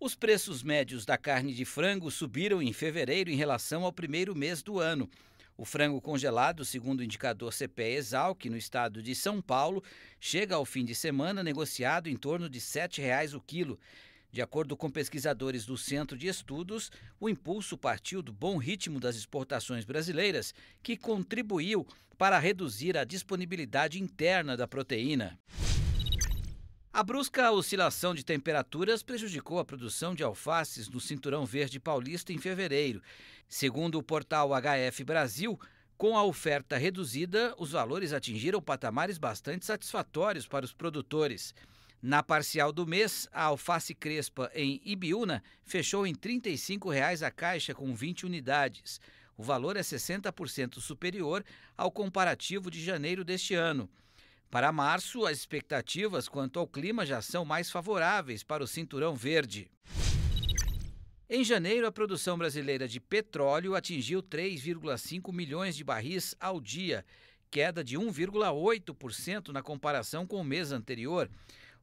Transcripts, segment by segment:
Os preços médios da carne de frango subiram em fevereiro em relação ao primeiro mês do ano. O frango congelado, segundo o indicador CPE Exalc, no estado de São Paulo, chega ao fim de semana negociado em torno de R$ 7,00 o quilo. De acordo com pesquisadores do Centro de Estudos, o impulso partiu do bom ritmo das exportações brasileiras, que contribuiu para reduzir a disponibilidade interna da proteína. A brusca oscilação de temperaturas prejudicou a produção de alfaces no Cinturão Verde Paulista em fevereiro. Segundo o portal HF Brasil, com a oferta reduzida, os valores atingiram patamares bastante satisfatórios para os produtores. Na parcial do mês, a alface crespa em Ibiúna fechou em R$ 35,00 a caixa com 20 unidades. O valor é 60% superior ao comparativo de janeiro deste ano. Para março, as expectativas quanto ao clima já são mais favoráveis para o cinturão verde. Em janeiro, a produção brasileira de petróleo atingiu 3,5 milhões de barris ao dia, queda de 1,8% na comparação com o mês anterior.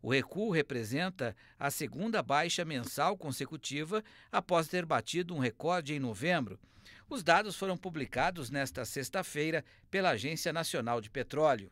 O recuo representa a segunda baixa mensal consecutiva após ter batido um recorde em novembro. Os dados foram publicados nesta sexta-feira pela Agência Nacional de Petróleo.